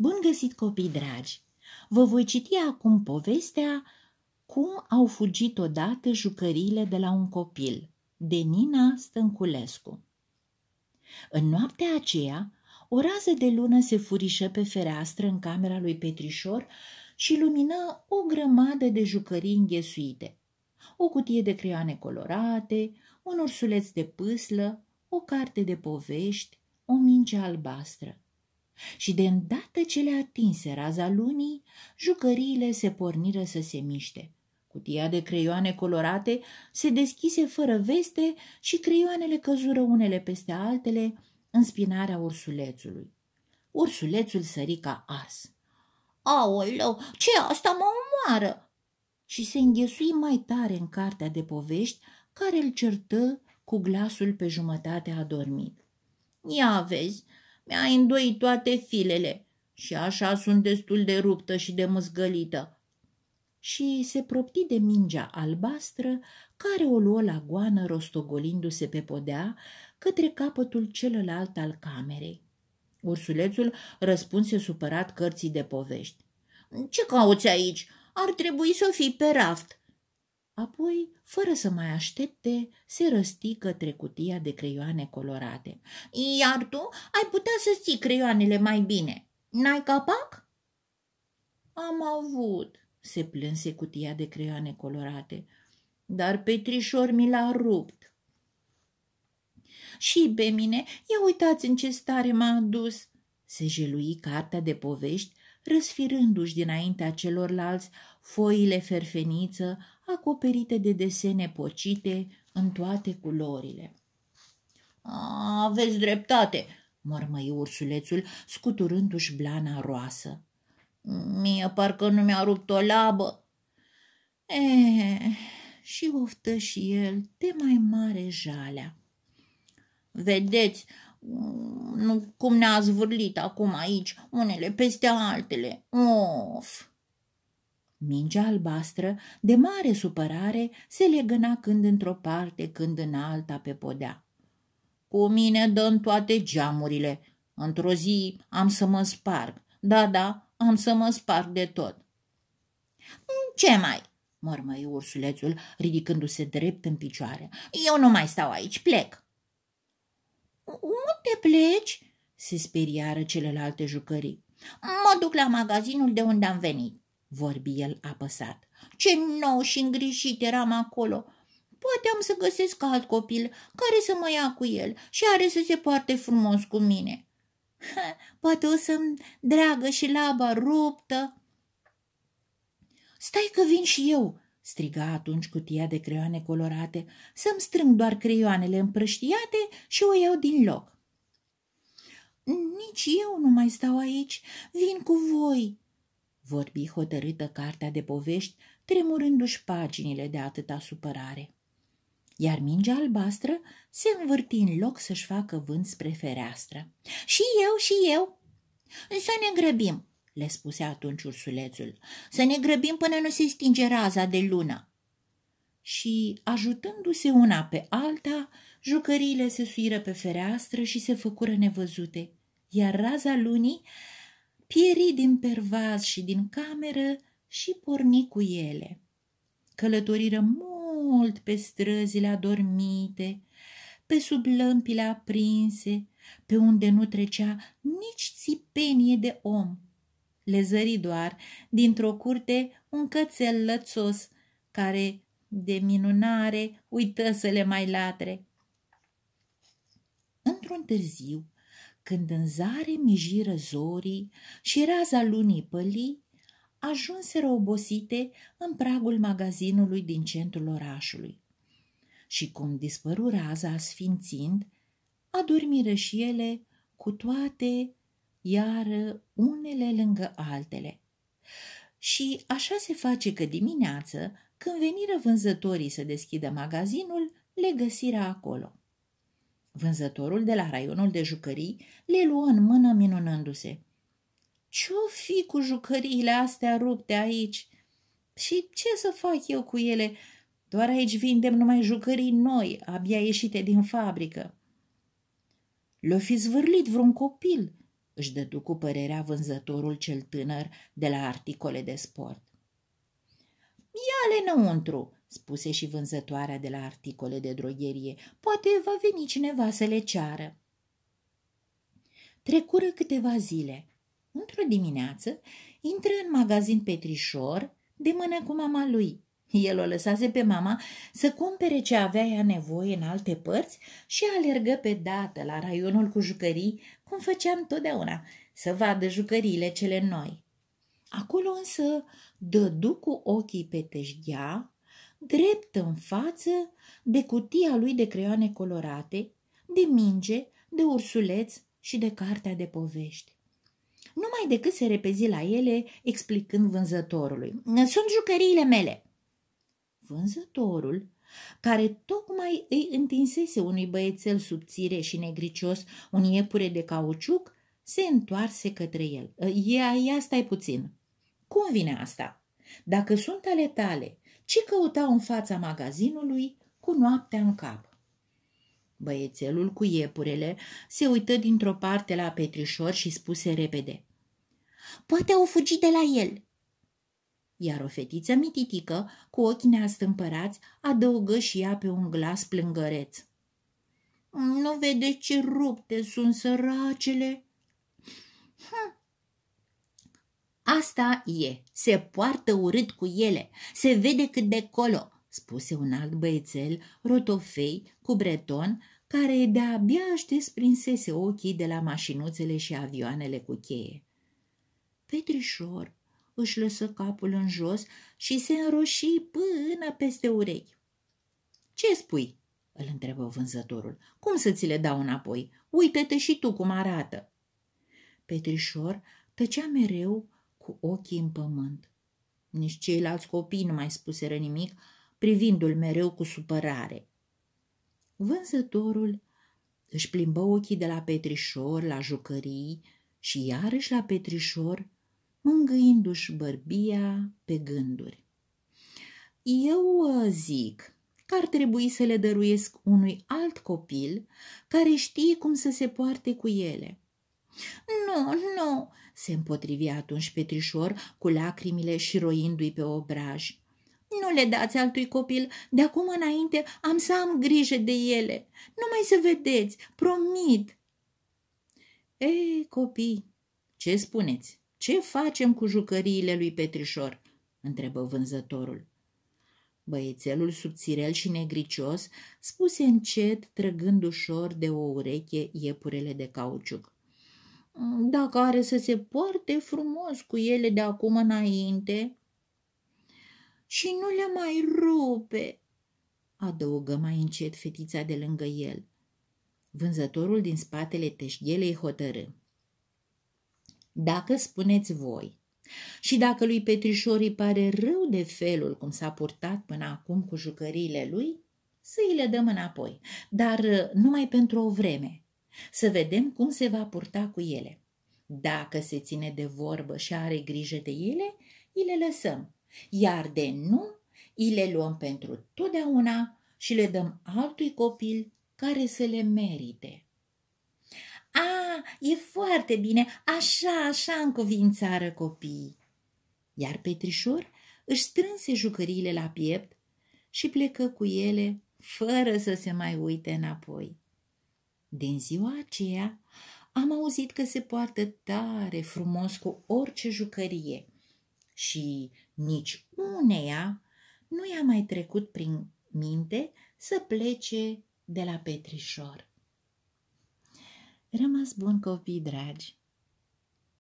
Bun găsit, copii dragi! Vă voi citi acum povestea Cum au fugit odată jucăriile de la un copil, de Nina Stănculescu. În noaptea aceea, o rază de lună se furișă pe fereastră în camera lui Petrișor și lumină o grămadă de jucării înghesuite. O cutie de creioane colorate, un ursuleț de pâslă, o carte de povești, o minge albastră. Și de îndată ce le atinse raza lunii, jucăriile se porniră să se miște. Cutia de creioane colorate se deschise fără veste și creioanele căzură unele peste altele în spinarea ursulețului. Ursulețul sări ca ars. Aoleu, ce asta mă omoară! Și se înghesui mai tare în cartea de povești care îl certă cu glasul pe jumătate adormit. Ia vezi, mi-a îndoit toate filele și așa sunt destul de ruptă și de măzgălită. Și se propti de mingea albastră, care o luă la goană rostogolindu-se pe podea către capătul celălalt al camerei. Ursulețul răspunse supărat cărții de povești. Ce cauți aici? Ar trebui să fii pe raft. Apoi, fără să mai aștepte, se răsti către cutia de creioane colorate. Iar tu ai putea să ții creioanele mai bine. N-ai capac? Am avut, se plânse cutia de creioane colorate, dar Petrișor mi l-a rupt. Și pe mine, ia uitați în ce stare m-a adus, se jelui cartea de povești răsfirându-și dinaintea celorlalți foile ferfeniță acoperite de desene pocite în toate culorile. Aveți dreptate, mormăi ursulețul, scuturându-și blana roasă. Mie parcă nu mi-a rupt o labă. E, și oftă și el de mai mare jalea. Vedeți, Mm, nu cum ne-a zvârlit acum aici, unele peste altele. Of! Mingea albastră, de mare supărare, se legăna când într-o parte, când în alta pe podea. Cu mine dăm toate geamurile. Într-o zi am să mă sparg. Da, da, am să mă sparg de tot. Mm, ce mai? mărmăi ursulețul, ridicându-se drept în picioare. Eu nu mai stau aici, plec. Unde pleci?" se speriară celelalte jucării. Mă duc la magazinul de unde am venit," vorbi el apăsat. Ce nou și îngrijit eram acolo! Poate am să găsesc alt copil care să mă ia cu el și are să se poarte frumos cu mine." Ha, poate o să-mi dragă și laba ruptă." Stai că vin și eu!" striga atunci cutia de creioane colorate, să-mi strâng doar creioanele împrăștiate și o iau din loc. Nici eu nu mai stau aici, vin cu voi, vorbi hotărâtă cartea de povești, tremurându-și paginile de atâta supărare. Iar mingea albastră se învârti în loc să-și facă vânt spre fereastră. Și eu, și eu! Să ne grăbim! le spuse atunci ursulețul, să ne grăbim până nu se stinge raza de lună. Și, ajutându-se una pe alta, jucăriile se suiră pe fereastră și se făcură nevăzute, iar raza lunii pieri din pervaz și din cameră și porni cu ele. Călătoriră mult pe străzile adormite, pe sub lămpile aprinse, pe unde nu trecea nici țipenie de om, le zări doar, dintr-o curte, un cățel lățos, care, de minunare, uită să le mai latre. Într-un târziu, când în zare mijiră zorii și raza lunii pălii, ajunseră obosite în pragul magazinului din centrul orașului. Și cum dispăru raza sfințind, adormiră și ele cu toate iar unele lângă altele. Și așa se face că dimineață, când veniră vânzătorii să deschidă magazinul, le găsirea acolo. Vânzătorul de la raionul de jucării le luă în mână minunându-se. Ce-o fi cu jucăriile astea rupte aici? Și ce să fac eu cu ele? Doar aici vindem numai jucării noi, abia ieșite din fabrică. Le-o fi zvârlit vreun copil își dădu cu părerea vânzătorul cel tânăr de la articole de sport. Ia-le înăuntru, spuse și vânzătoarea de la articole de drogherie. Poate va veni cineva să le ceară. Trecură câteva zile. Într-o dimineață, intră în magazin Petrișor de mână cu mama lui, El o lăsase pe mama să cumpere ce avea ea nevoie în alte părți și alergă pe dată la raionul cu jucării, cum făceam totdeauna, să vadă jucăriile cele noi. Acolo însă dădu cu ochii pe teșghea, drept în față de cutia lui de creioane colorate, de minge, de ursuleț și de cartea de povești numai decât se repezi la ele, explicând vânzătorului. Sunt jucăriile mele. Vânzătorul, care tocmai îi întinsese unui băiețel subțire și negricios un iepure de cauciuc, se întoarse către el. Ia, ia, stai puțin. Cum vine asta? Dacă sunt ale tale, ce căutau în fața magazinului cu noaptea în cap? Băiețelul cu iepurele se uită dintr-o parte la Petrișor și spuse repede. Poate au fugit de la el. Iar o fetiță mititică, cu ochii neastâmpărați, adăugă și ea pe un glas plângăreț. Nu vedeți ce rupte sunt săracele? Hm. Asta e, se poartă urât cu ele, se vede cât de colo, spuse un alt băiețel, rotofei, cu breton, care de-abia își desprinsese ochii de la mașinuțele și avioanele cu cheie. Petrișor își lăsă capul în jos și se înroși până peste urechi. Ce spui?" îl întrebă vânzătorul. Cum să ți le dau înapoi? Uită-te și tu cum arată." Petrișor tăcea mereu cu ochii în pământ. Nici ceilalți copii nu mai spuseră nimic, privindu-l mereu cu supărare. Vânzătorul își plimbă ochii de la petrișor la jucării și iarăși la petrișor mângâindu-și bărbia pe gânduri. Eu uh, zic că ar trebui să le dăruiesc unui alt copil care știe cum să se poarte cu ele. Nu, nu, se împotrivia atunci Petrișor cu lacrimile și roindu-i pe obraj. Nu le dați altui copil, de acum înainte am să am grijă de ele. Nu mai să vedeți, promit. Ei, copii, ce spuneți? Ce facem cu jucăriile lui Petrișor?" întrebă vânzătorul. Băiețelul subțirel și negricios spuse încet, trăgând ușor de o ureche iepurele de cauciuc. Dacă are să se poarte frumos cu ele de acum înainte și nu le mai rupe, adăugă mai încet fetița de lângă el. Vânzătorul din spatele teșghelei hotărâ dacă spuneți voi. Și dacă lui Petrișor îi pare rău de felul cum s-a purtat până acum cu jucăriile lui, să îi le dăm înapoi, dar uh, numai pentru o vreme, să vedem cum se va purta cu ele. Dacă se ține de vorbă și are grijă de ele, îi le lăsăm, iar de nu, îi le luăm pentru totdeauna și le dăm altui copil care să le merite e foarte bine, așa, așa cuvințară copiii. Iar Petrișor își strânse jucăriile la piept și plecă cu ele fără să se mai uite înapoi. Din ziua aceea am auzit că se poartă tare frumos cu orice jucărie și nici uneia nu i-a mai trecut prin minte să plece de la Petrișor. era mais bun copii dragi,